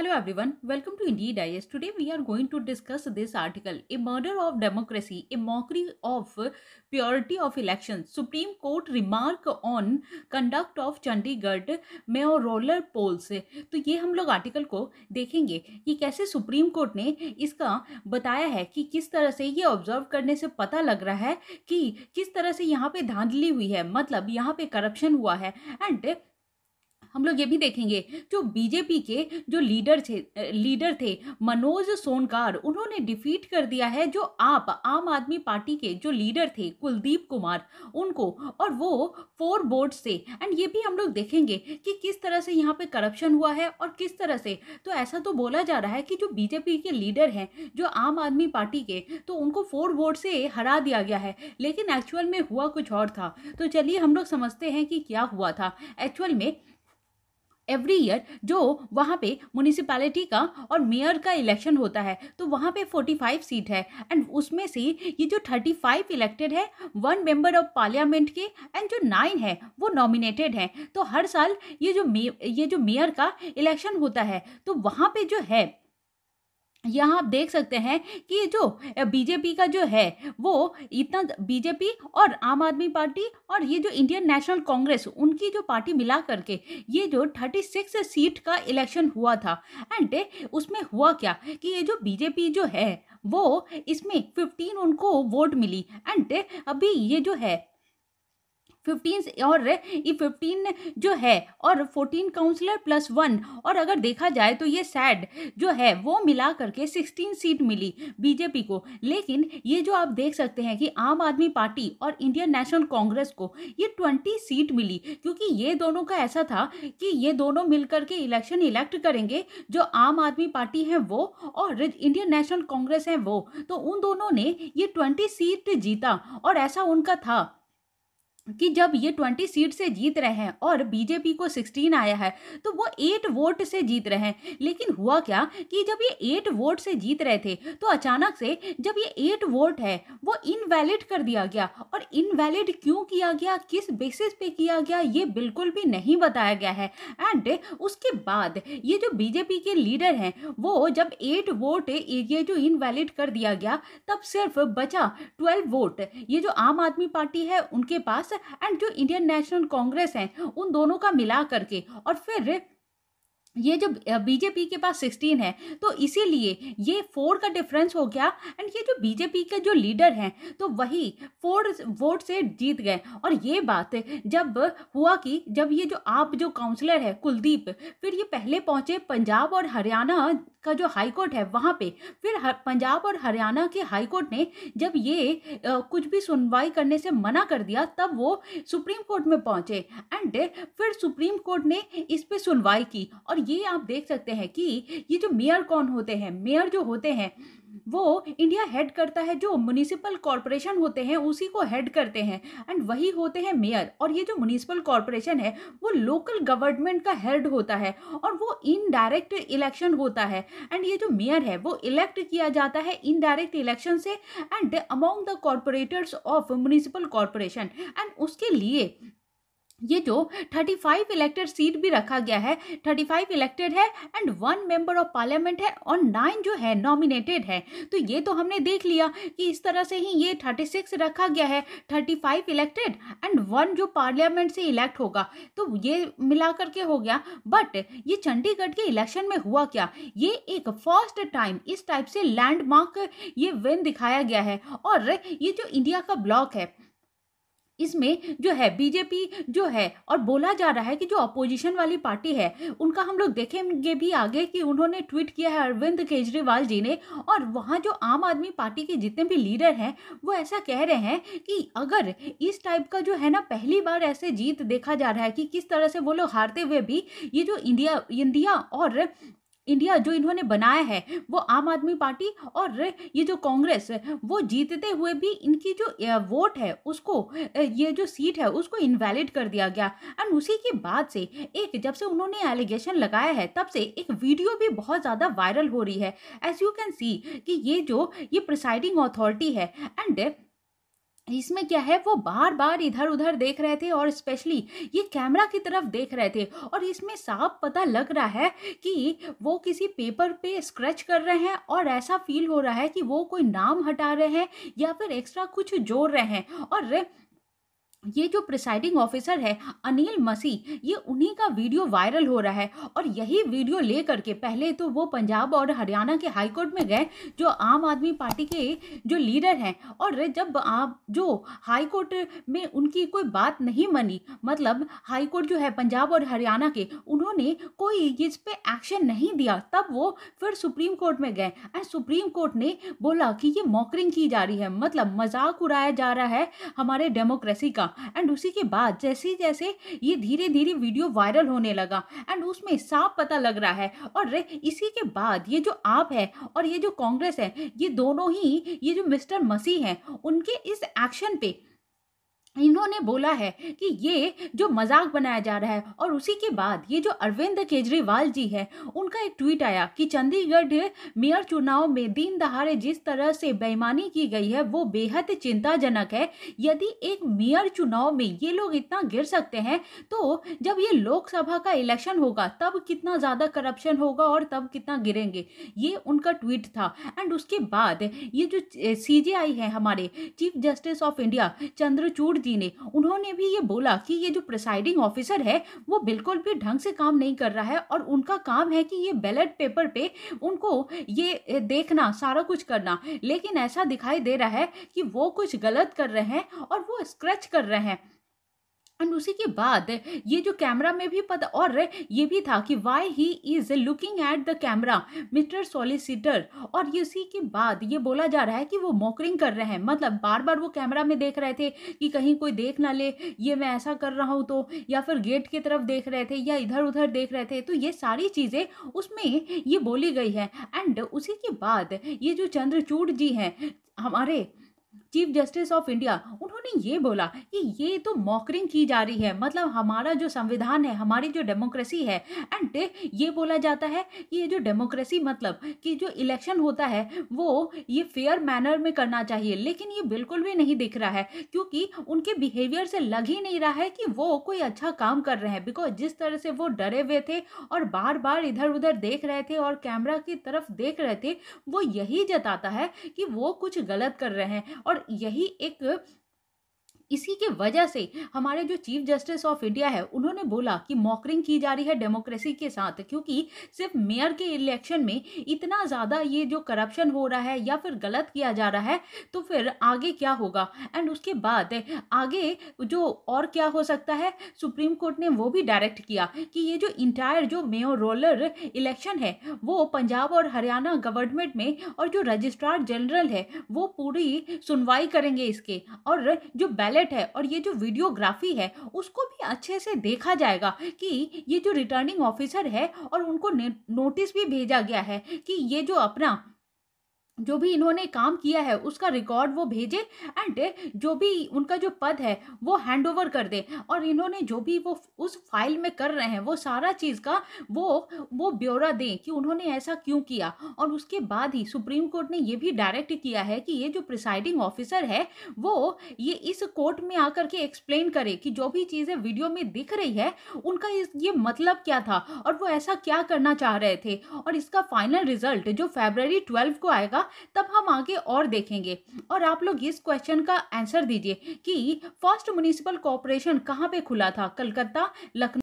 Hello everyone, welcome to Indeed IS. Today we are going to discuss this article, A Murder of Democracy, A Mockery of Purity of Elections. Supreme Court remark on conduct of Chandigarh mayoral polls. तो ये हम लोग article को देखेंगे कि कैसे supreme court ने इसका बताया है कि किस तरह से ये ऑब्जर्व करने से पता लग रहा है कि किस तरह से यहाँ पे धांधली हुई है मतलब यहाँ पे करप्शन हुआ है एंड हम लोग ये भी देखेंगे जो बीजेपी के जो लीडर थे लीडर थे मनोज सोनकार उन्होंने डिफीट कर दिया है जो आप आम आदमी पार्टी के जो लीडर थे कुलदीप कुमार उनको और वो फोर बोर्ड से एंड ये भी हम लोग देखेंगे कि किस तरह से यहाँ पे करप्शन हुआ है और किस तरह से तो ऐसा तो बोला जा रहा है कि जो बीजेपी के लीडर हैं जो आम आदमी पार्टी के तो उनको फोर बोर्ड से हरा दिया गया है लेकिन एक्चुअल में हुआ कुछ और था तो चलिए हम लोग समझते हैं कि क्या हुआ था एक्चुअल में एवरी ईयर जो वहाँ पे म्यूनिसपैलिटी का और मेयर का इलेक्शन होता है तो वहाँ पे 45 सीट है एंड उसमें से ये जो 35 इलेक्टेड है वन मेंबर ऑफ पार्लियामेंट के एंड जो नाइन है वो नॉमिनेटेड हैं तो हर साल ये जो मे ये जो मेयर का इलेक्शन होता है तो वहाँ पे जो है यहाँ आप देख सकते हैं कि जो बीजेपी का जो है वो इतना बीजेपी और आम आदमी पार्टी और ये जो इंडियन नेशनल कांग्रेस उनकी जो पार्टी मिला करके ये जो थर्टी सिक्स सीट का इलेक्शन हुआ था एंड उसमें हुआ क्या कि ये जो बीजेपी जो है वो इसमें फिफ्टीन उनको वोट मिली एंड अभी ये जो है फिफ्टीन और ये फिफ्टीन जो है और फोर्टीन काउंसलर प्लस वन और अगर देखा जाए तो ये सैड जो है वो मिला करके सिक्सटीन सीट मिली बीजेपी को लेकिन ये जो आप देख सकते हैं कि आम आदमी पार्टी और इंडियन नेशनल कांग्रेस को ये ट्वेंटी सीट मिली क्योंकि ये दोनों का ऐसा था कि ये दोनों मिल करके इलेक्शन इलेक्ट करेंगे जो आम आदमी पार्टी है वो और इंडियन नेशनल कांग्रेस है वो तो उन दोनों ने ये ट्वेंटी सीट जीता और ऐसा उनका था कि जब ये ट्वेंटी सीट से जीत रहे हैं और बीजेपी को सिक्सटीन आया है तो वो एट वोट से जीत रहे हैं लेकिन हुआ क्या कि जब ये एट वोट से जीत रहे थे तो अचानक से जब ये एट वोट है वो इनवैलिड कर दिया गया और इनवैलिड क्यों किया गया किस बेसिस पे किया गया ये बिल्कुल भी नहीं बताया गया है एंड उसके बाद ये जो बीजेपी के लीडर हैं वो जब एट वोट ये जो इनवैलिड कर दिया गया तब सिर्फ बचा ट्वेल्व वोट ये जो आम आदमी पार्टी है उनके पास एंड जो इंडियन नेशनल कांग्रेस है उन दोनों का मिला करके और फिर ये जो बीजेपी के पास सिक्सटीन है तो इसीलिए ये फोर का डिफरेंस हो गया एंड ये जो बीजेपी के जो लीडर हैं तो वही फोर वोट से जीत गए और ये बात जब हुआ कि जब ये जो आप जो काउंसलर है कुलदीप फिर ये पहले पहुंचे पंजाब और हरियाणा का जो हाई कोर्ट है वहाँ पे फिर पंजाब और हरियाणा के हाई कोर्ट ने जब ये आ, कुछ भी सुनवाई करने से मना कर दिया तब वो सुप्रीम कोर्ट में पहुँचे एंड फिर सुप्रीम कोर्ट ने इस पर सुनवाई की और ये आप देख सकते हैं कि ये जो मेयर कौन होते हैं मेयर जो होते हैं वो इंडिया हेड करता है जो म्यूनिसिपल कॉरपोरेशन होते हैं उसी को हेड करते हैं एंड वही होते हैं मेयर और ये जो म्यूनिसिपल कॉरपोरेशन है वो लोकल गवर्नमेंट का हेड होता है और वो इनडायरेक्ट इलेक्शन होता है एंड ये जो मेयर है वो इलेक्ट किया जाता है इनडायरेक्ट इलेक्शन से and among the corporators of municipal corporation and उसके लिए ये जो 35 इलेक्टेड सीट भी रखा गया है 35 इलेक्टेड है and one member of parliament है और नाइन जो है नॉमिनेटेड है तो ये तो हमने देख लिया कि इस तरह से ही ये 36 रखा गया है 35 इलेक्टेड एंड वन जो पार्लियामेंट से इलेक्ट होगा तो ये मिला करके हो गया बट ये चंडीगढ़ के इलेक्शन में हुआ क्या ये एक फर्स्ट टाइम इस टाइप से लैंडमार्क ये विन दिखाया गया है और ये जो इंडिया का ब्लॉक है इसमें जो है बीजेपी जो है और बोला जा रहा है कि जो अपोजिशन वाली पार्टी है उनका हम लोग देखेंगे भी आगे कि उन्होंने ट्वीट किया है अरविंद केजरीवाल जी ने और वहाँ जो आम आदमी पार्टी के जितने भी लीडर हैं वो ऐसा कह रहे हैं कि अगर इस टाइप का जो है ना पहली बार ऐसे जीत देखा जा रहा है कि किस तरह से वो लोग हारते हुए भी ये जो इंडिया इंडिया और इंडिया जो इन्होंने बनाया है वो आम आदमी पार्टी और ये जो कांग्रेस वो जीतते हुए भी इनकी जो वोट है उसको ये जो सीट है उसको इनवैलिड कर दिया गया एंड उसी के बाद से एक जब से उन्होंने एलिगेशन लगाया है तब से एक वीडियो भी बहुत ज़्यादा वायरल हो रही है एज यू कैन सी कि ये जो ये प्रिसाइडिंग अथॉरिटी है एंड इसमें क्या है वो बार बार इधर उधर देख रहे थे और स्पेशली ये कैमरा की तरफ देख रहे थे और इसमें साफ पता लग रहा है कि वो किसी पेपर पे स्क्रैच कर रहे हैं और ऐसा फील हो रहा है कि वो कोई नाम हटा रहे हैं या फिर एक्स्ट्रा कुछ जोड़ रहे हैं और ये जो प्रिसाइडिंग ऑफिसर है अनिल मसीह ये उन्हीं का वीडियो वायरल हो रहा है और यही वीडियो लेकर के पहले तो वो पंजाब और हरियाणा के हाईकोर्ट में गए जो आम आदमी पार्टी के जो लीडर हैं और जब आप जो हाईकोर्ट में उनकी कोई बात नहीं मनी मतलब हाईकोर्ट जो है पंजाब और हरियाणा के उन्होंने कोई इस पर एक्शन नहीं दिया तब वो फिर सुप्रीम कोर्ट में गए एंड सुप्रीम कोर्ट ने बोला कि ये मॉकरिंग की जा रही है मतलब मजाक उड़ाया जा रहा है हमारे डेमोक्रेसी का एंड उसी के बाद जैसे जैसे ये धीरे धीरे वीडियो वायरल होने लगा एंड उसमें साफ पता लग रहा है और इसी के बाद ये जो आप है और ये जो कांग्रेस है ये दोनों ही ये जो मिस्टर मसीह हैं उनके इस एक्शन पे इन्होंने बोला है कि ये जो मजाक बनाया जा रहा है और उसी के बाद ये जो अरविंद केजरीवाल जी है उनका एक ट्वीट आया कि चंडीगढ़ मेयर चुनाव में दिन दहाड़े जिस तरह से बेईमानी की गई है वो बेहद चिंताजनक है यदि एक मेयर चुनाव में ये लोग इतना गिर सकते हैं तो जब ये लोकसभा का इलेक्शन होगा तब कितना ज़्यादा करप्शन होगा और तब कितना गिरेंगे ये उनका ट्वीट था एंड उसके बाद ये जो सी है हमारे chief justice of India Chandrachud ji ने उन्होंने भी ये बोला कि ये जो प्रिसाइडिंग ऑफिसर है वो बिल्कुल भी ढंग से काम नहीं कर रहा है और उनका काम है कि ये बैलेट पेपर पे उनको ये देखना सारा कुछ करना लेकिन ऐसा दिखाई दे रहा है कि वो कुछ गलत कर रहे हैं और वो स्क्रैच कर रहे हैं एंड उसी के बाद ये जो कैमरा में भी पता और ये भी था कि why he is looking at the camera mister solicitor और ये उसी के बाद ये बोला जा रहा है कि वो मॉकरिंग कर रहे हैं मतलब बार बार वो कैमरा में देख रहे थे कि कहीं कोई देख ना ले ये मैं ऐसा कर रहा हूँ तो या फिर गेट की तरफ देख रहे थे या इधर उधर देख रहे थे तो ये सारी चीज़ें उसमें ये बोली गई है एंड उसी के बाद ये जो चंद्रचूड़ जी हैं हमारे चीफ जस्टिस ऑफ इंडिया उन्होंने ये बोला कि ये तो मॉकरिंग की जा रही है मतलब हमारा जो संविधान है हमारी जो डेमोक्रेसी है एंड ये बोला जाता है कि ये जो डेमोक्रेसी मतलब कि जो इलेक्शन होता है वो ये फेयर मैनर में करना चाहिए लेकिन ये बिल्कुल भी नहीं दिख रहा है क्योंकि उनके बिहेवियर से लग ही नहीं रहा है कि वो कोई अच्छा काम कर रहे हैं बिकॉज जिस तरह से वो डरे हुए थे और बार बार इधर उधर देख रहे थे और कैमरा की तरफ देख रहे थे वो यही जताता है कि वो कुछ गलत कर रहे हैं और यही एक इसी के वजह से हमारे जो चीफ जस्टिस ऑफ इंडिया है उन्होंने बोला कि मॉकरिंग की जा रही है डेमोक्रेसी के साथ क्योंकि सिर्फ मेयर के इलेक्शन में इतना ज़्यादा ये जो करप्शन हो रहा है या फिर गलत किया जा रहा है तो फिर आगे क्या होगा एंड उसके बाद आगे जो और क्या हो सकता है सुप्रीम कोर्ट ने वो भी डायरेक्ट किया कि ये जो इंटायर जो मेयर रोलर इलेक्शन है वो पंजाब और हरियाणा गवर्नमेंट में और जो रजिस्ट्रार जनरल है वो पूरी सुनवाई करेंगे इसके और जो बैलेट बजट है और ये जो वीडियोग्राफी है उसको भी अच्छे से देखा जाएगा कि ये जो रिटर्निंग ऑफिसर है और उनको नोटिस भी भेजा गया है कि ये जो अपना जो भी इन्होंने काम किया है उसका रिकॉर्ड वो भेजे एंड जो भी उनका जो पद है वो हैंड ओवर कर दे और इन्होंने जो भी वो उस फाइल में कर रहे हैं वो सारा चीज़ का वो वो ब्यौरा दें कि उन्होंने ऐसा क्यों किया और उसके बाद ही सुप्रीम कोर्ट ने ये भी डायरेक्ट किया है कि ये जो प्रिसाइडिंग ऑफिसर है वो ये इस कोर्ट में आकर के एक्सप्लेन करे कि जो भी चीज़ें वीडियो में दिख रही है उनका ये मतलब क्या था और वो ऐसा क्या करना चाह रहे थे और इसका फाइनल रिजल्ट जो फेबररी ट्वेल्व को आएगा तब हम आगे और देखेंगे और आप लोग इस क्वेश्चन का आंसर दीजिए कि फर्स्ट म्यूनिसिपल कॉरपोरेशन कहाँ पे खुला था कलकत्ता लखनऊ